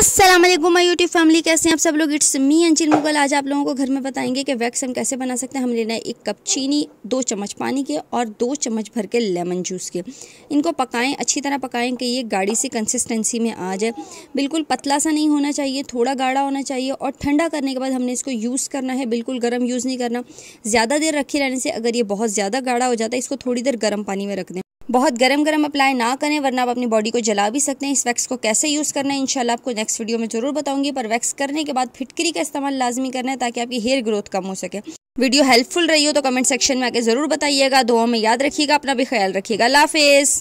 Aslam my YouTube family कैसे हैं आप सब लोग इट्स मी अंजिल मुगल आज आप लोगों को घर में बताएंगे कि वैक्स हम कैसे बना सकते हैं हम लेना है एक कप चीनी दो चम्मच पानी के और दो चम्मच भर के लेमन जूस के इनको पकाएं अच्छी तरह पकाएं कि ये गाढ़ी सी कंसिस्टेंसी में आ जाए बिल्कुल पतला सा नहीं होना चाहिए थोड़ा गाढ़ा होना चाहिए और ठंडा करने के बाद हमने इसको यूज़ करना है बिल्कुल गर्म यूज़ नहीं करना ज़्यादा देर रखे रहने से अगर ये बहुत ज़्यादा गाढ़ा हो जाता है इसको थोड़ी देर गर्म पानी में रख दें बहुत गर्म गर्म अप्लाई ना करें वरना आप अपनी बॉडी को जला भी सकते हैं इस वैक्स को कैसे यूज़ करना है इनशाला आपको नेक्स्ट वीडियो में ज़रूर बताऊंगी पर वैक्स करने के बाद फिटकरी का इस्तेमाल लाजमी करना है ताकि आपकी हेयर ग्रोथ कम हो सके वीडियो हेल्पफुल रही हो तो कमेंट सेक्शन में आके ज़रूर बताइएगा दो में याद रखिएगा अपना भी ख्याल रखिएगा लाफेज